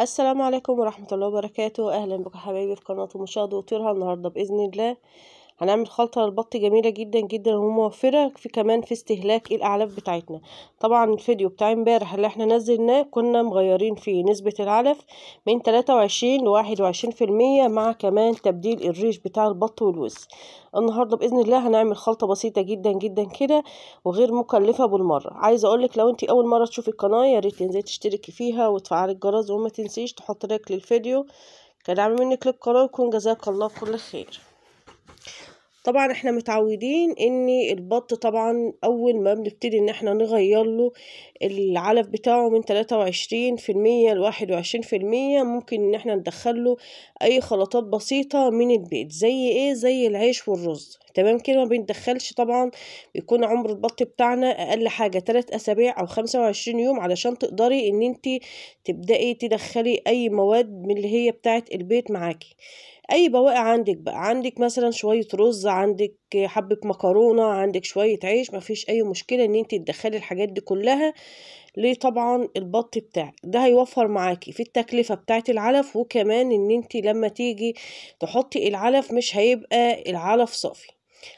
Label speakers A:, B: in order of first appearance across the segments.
A: السلام عليكم ورحمة الله وبركاته أهلا بكم حبايبي في قناة مشاهد وطيرها النهاردة بإذن الله هنعمل خلطة للبط جميلة جدا جدا وموفرة في كمان في استهلاك الاعلاف بتاعتنا طبعا الفيديو بتاع امبارح اللي احنا نزلناه كنا مغيرين فيه نسبة العلف من 23 ل 21 في المية مع كمان تبديل الريش بتاع البط والوز النهاردة باذن الله هنعمل خلطة بسيطة جدا جدا كده وغير مكلفة بالمرة عايزة اقولك لو انت اول مرة تشوفي القناة يا ريت تنزلي تشتركي فيها وتفعلي الجرس وما تنسيش تحطي لايك للفيديو كان عامل منك للقناة يكون جزاك الله كل خير طبعا احنا متعودين ان البط طبعا اول ما بنبتدي ان احنا نغير له العلف بتاعه من تلاتة ل في المية لواحد في المية ممكن ان احنا ندخله اي خلطات بسيطة من البيت زي ايه زي العيش والرز تمام كده ما بندخلش طبعا بيكون عمر البط بتاعنا اقل حاجه 3 اسابيع او 25 يوم علشان تقدري ان انت تبداي تدخلي اي مواد من اللي هي بتاعه البيت معاكي اي بواقي عندك بقى عندك مثلا شويه رز عندك حبه مكرونه عندك شويه عيش مفيش اي مشكله ان انت تدخلي الحاجات دي كلها ليه طبعا البط بتاعك ده هيوفر معاكي في التكلفه بتاعه العلف وكمان ان انت لما تيجي تحطي العلف مش هيبقى العلف صافي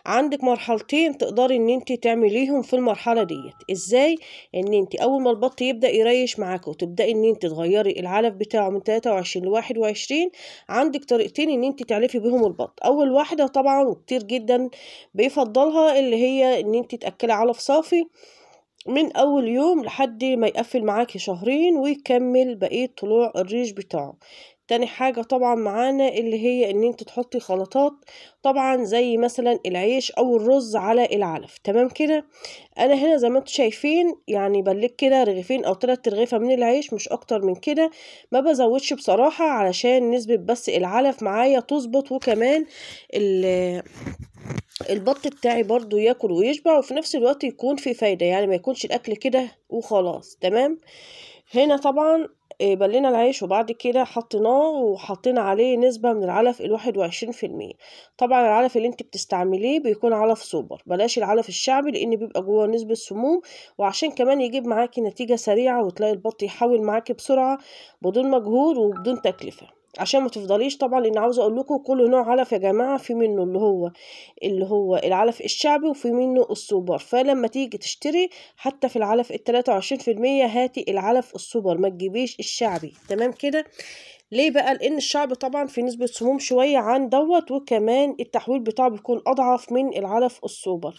A: عندك مرحلتين تقدري ان انت تعمليهم في المرحله ديت ازاي ان انت اول ما البط يبدا يريش معاك وتبداي ان انت تغيري العلف بتاعه من 23 ل 21 عندك طريقتين ان انت تعلفي بيهم البط اول واحده طبعا وكتير جدا بيفضلها اللي هي ان انت تاكلي علف صافي من اول يوم لحد ما يقفل معاكي شهرين ويكمل بقيه طلوع الريش بتاعه تاني حاجة طبعا معانا اللي هي ان انت تحطي خلطات طبعا زي مثلا العيش او الرز على العلف تمام كده انا هنا زي ما انتم شايفين يعني بلك كده رغيفين او تلات رغيفة من العيش مش اكتر من كده ما بزودش بصراحة علشان نسبة بس العلف معايا تظبط وكمان ال البط بتاعي برضو ياكل ويشبع وفي نفس الوقت يكون في فايدة يعني ما يكونش الاكل كده وخلاص تمام هنا طبعا آه، بلينا العيش وبعد كده حطيناه وحطينا عليه نسبة من العلف الواحد وعشرين في المية طبعا العلف اللي انت بتستعمليه بيكون علف سوبر بلاش العلف الشعبي لان بيبقى جواه نسبة سموم وعشان كمان يجيب معاكي نتيجة سريعة وتلاقي البط يحول معاكي بسرعة بدون مجهود وبدون تكلفة عشان ما تفضليش طبعا لان عاوزه اقول لكم كل نوع علف يا جماعه في منه اللي هو اللي هو العلف الشعبي وفي منه السوبر فلما تيجي تشتري حتى في العلف التلاتة وعشرين في المية هاتي العلف السوبر ما تجيبيش الشعبي تمام كده ليه بقى لان الشعب طبعا في نسبه سموم شويه عن دوت وكمان التحويل بتاعه بيكون اضعف من العلف السوبر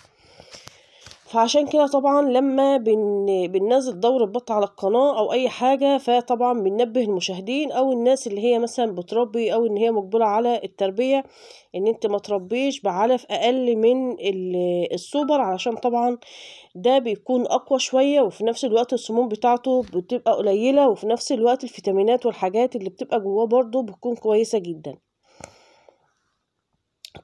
A: فعشان كده طبعا لما بن... بننزل دورة بط على القناة او اي حاجة فطبعا بننبه المشاهدين او الناس اللي هي مثلا بتربي او ان هي مقبولة على التربية ان انت ما تربيش بعلف اقل من السوبر علشان طبعا ده بيكون اقوى شوية وفي نفس الوقت السموم بتاعته بتبقى قليلة وفي نفس الوقت الفيتامينات والحاجات اللي بتبقى جواه برضو بتكون كويسة جدا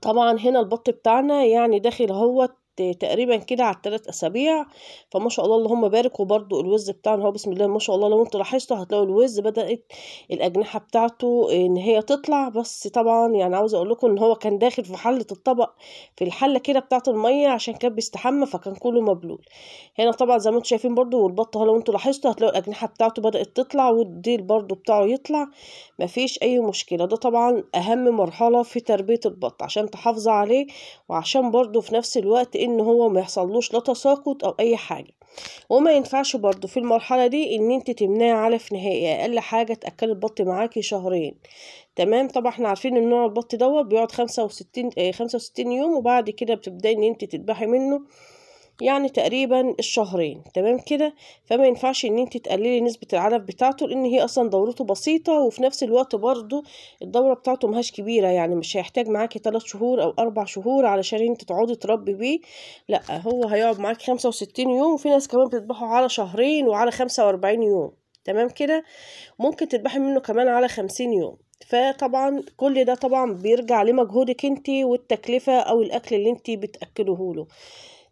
A: طبعا هنا البط بتاعنا يعني داخل اهوت تقريبا كده على الثلاث اسابيع فما شاء الله اللهم بارك وبرده الوز بتاعنا هو بسم الله ما شاء الله لو انتوا لاحظتوا هتلاقوا الوز بدات الاجنحه بتاعته ان هي تطلع بس طبعا يعني عاوزه اقول لكم ان هو كان داخل في حله الطبق في الحله كده بتاعه الميه عشان كان بيستحمى فكان كله مبلول هنا طبعا زي ما انتوا شايفين برده والبط لو انتوا لاحظتوا هتلاقوا الاجنحه بتاعته بدات تطلع والديل برده بتاعه يطلع مفيش اي مشكله ده طبعا اهم مرحله في تربيه البط عشان تحافظي عليه وعشان برده في نفس الوقت ان هو ما يحصلوش لا تساقط او اي حاجه وما ينفعش برضو في المرحله دي ان انت تمنعي علف نهائي يعني اقل حاجه تاكلي البط معاكي شهرين تمام طبعا احنا عارفين ان نوع البط دوت بيقعد 65 65 آه، يوم وبعد كده بتبداي ان انت تذبحي منه يعني تقريبا الشهرين تمام كده فما ينفعش ان انت تقللي نسبة العلف بتاعته لان هي اصلا دورته بسيطة وفي نفس الوقت برضو الدورة بتاعته مهاش كبيرة يعني مش هيحتاج معاكي تلات شهور او اربع شهور علشان انت تقعدي تربي بيه لا هو هيقعد معاكي خمسة وستين يوم وفي ناس كمان بتذبحه على شهرين وعلى خمسة واربعين يوم تمام كده ممكن تذبحي منه كمان على خمسين يوم فطبعا كل ده طبعا بيرجع لمجهودك انت والتكلفة او الاكل اللي انت بتأكله له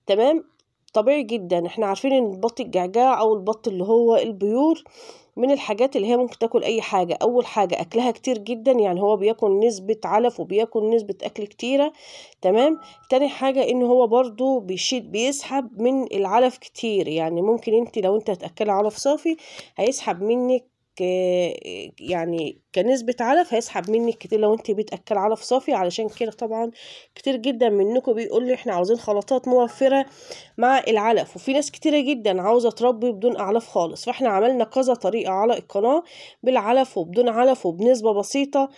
A: تمام طبيعي جدا احنا عارفين ان البط الجعجاع او البط اللي هو البيور من الحاجات اللي هي ممكن تاكل اي حاجة اول حاجة اكلها كتير جدا يعني هو بياكل نسبة علف وبياكل نسبة اكل كتيرة تمام تاني حاجة ان هو برضو بيشيد بيسحب من العلف كتير يعني ممكن انت لو انت هتاكلي علف صافي هيسحب منك آه، يعني كنسبة علف هيسحب منك كتير لو انت بتأكل علف صافي علشان كده طبعا كتير جدا منكم بيقول لي احنا عاوزين خلطات موفرة مع العلف وفي ناس كتيرة جدا عاوزة تربي بدون أعلاف خالص فاحنا عملنا كذا طريقة على القناة بالعلف وبدون علف وبنسبة بسيطة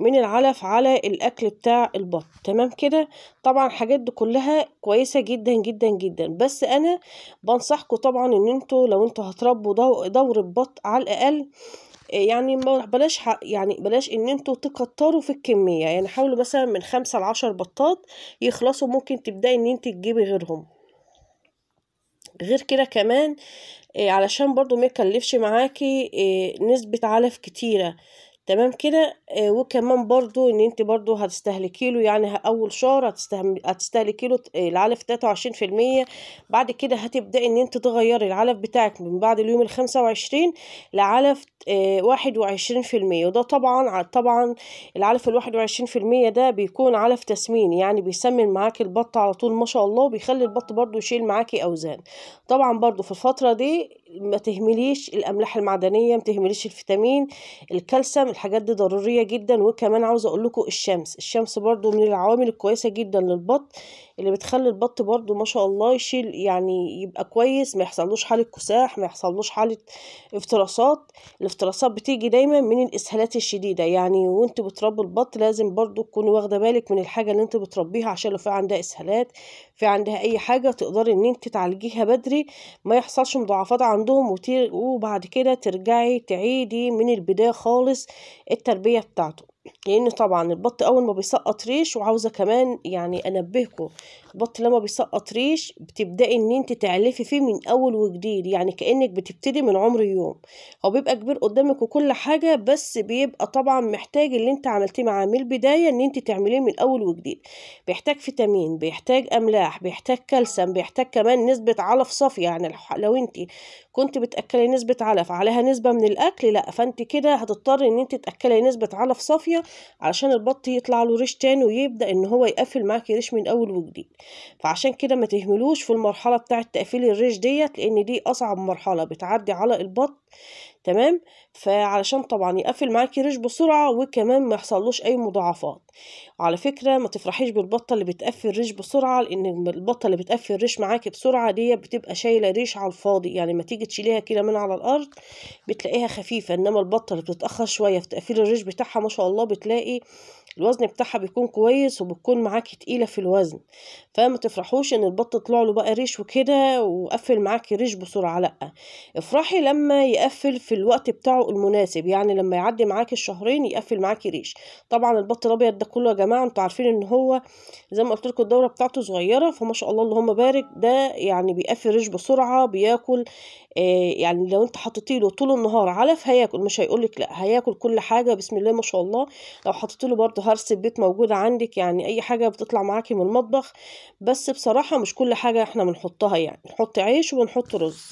A: من العلف على الاكل بتاع البط تمام كده طبعا الحاجات دي كلها كويسه جدا جدا جدا بس انا بنصحكم طبعا ان انتوا لو انتوا هتربوا دو دور البط على الاقل يعني بلاش يعني بلاش ان انتوا تكتروا في الكميه يعني حاولوا مثلا من خمسة لعشر بطات يخلصوا ممكن تبداي ان انت تجيبي غيرهم غير كده كمان آه، علشان برضو ما يكلفش معاكي آه، نسبة علف كتيرة تمام كده آه وكمان برضو ان انت برضو هتستهلكي له يعني اول شهر هتستهلكي له آه، العلف 23% بعد كده هتبداي ان انت تغيري العلف بتاعك من بعد اليوم ال 25 لعلف آه، واحد وعشرين في المية وده طبعا طبعا العلف الواحد 21% في المية ده بيكون علف تسمين يعني بيسمن معاكي البط على طول ما شاء الله وبيخلي البط برضو يشيل معاكي اوزان طبعا برضو في الفترة دي ما تهمليش الاملاح المعدنيه ما تهمليش الفيتامين الكالسيوم الحاجات دي ضروريه جدا وكمان عاوزه اقول لكم الشمس الشمس برضو من العوامل الكويسه جدا للبط اللي بتخلي البط برضو ما شاء الله يشيل يعني يبقى كويس ما يحصلوش حاله كساح ما يحصلوش حاله افتراسات الافتراسات بتيجي دايما من الاسهالات الشديده يعني وانت بتربي البط لازم برضو تكوني واخده بالك من الحاجه اللي انت بتربيها عشان لو في عندها اسهالات في عندها اي حاجه تقدري ان انت تعالجيها بدري ما يحصلش مضاعفات عن عندهم وبعد كده ترجعي تعيدي من البداية خالص التربية بتاعته لان طبعا البط اول ما بيسقط ريش وعاوزه كمان يعني انبهكم البط لما بيسقط ريش بتبداي ان انت تعلفي فيه من اول وجديد يعني كانك بتبتدي من عمر يوم هو بيبقى كبير قدامك وكل حاجه بس بيبقى طبعا محتاج اللي انت عملتيه معاه من البدايه ان انت تعمليه من اول وجديد بيحتاج فيتامين بيحتاج املاح بيحتاج كالسيوم بيحتاج كمان نسبه علف صافي يعني لو انت كنت بتاكلي نسبه علف عليها نسبه من الاكل لا فانت كده هتضطري ان انت تاكلي نسبه علف صافيه المية علشان البط يطلع له ريش تاني ويبدأ ان هو يقفل معاكي ريش من اول وجديد فعشان كده ما تهملوش في المرحلة بتاعة تقفيل الريش ديت لان دي اصعب مرحلة بتعدي على البط تمام فعلشان طبعا يقفل معاكي ريش بسرعة وكمان ما يحصلوش اي مضاعفات وعلى فكرة ما تفرحيش بالبطة اللي بتقفل الريش بسرعة لأن البطة اللي بتقفل الريش معاكي بسرعة دي بتبقى شايلة ريش على الفاضي يعني ما تيجي تشيليها كده من على الأرض بتلاقيها خفيفة إنما البطة اللي بتتأخر شوية في تقفيل الريش بتاعها ما شاء الله بتلاقي الوزن بتاعها بيكون كويس وبتكون معاكي تقيلة في الوزن فما تفرحوش ان البط طلع له بقى ريش وكده وقفل معاكي ريش بسرعة لأ افرحي لما يقفل في الوقت بتاعه المناسب يعني لما يعدي معاكي الشهرين يقفل معاكي ريش طبعا البط الابيض تقول يا جماعه انتوا عارفين ان هو زي ما قلت لكم الدوره بتاعته صغيره فما شاء الله اللهم بارك ده يعني بيقفل ريش بسرعه بياكل آه يعني لو انت حطيتي له طول النهار علف هياكل مش هيقول لك لا هياكل كل حاجه بسم الله ما شاء الله لو حطيتي له برده هرس البيت موجوده عندك يعني اي حاجه بتطلع معاكي من المطبخ بس بصراحه مش كل حاجه احنا بنحطها يعني نحط عيش وبنحط رز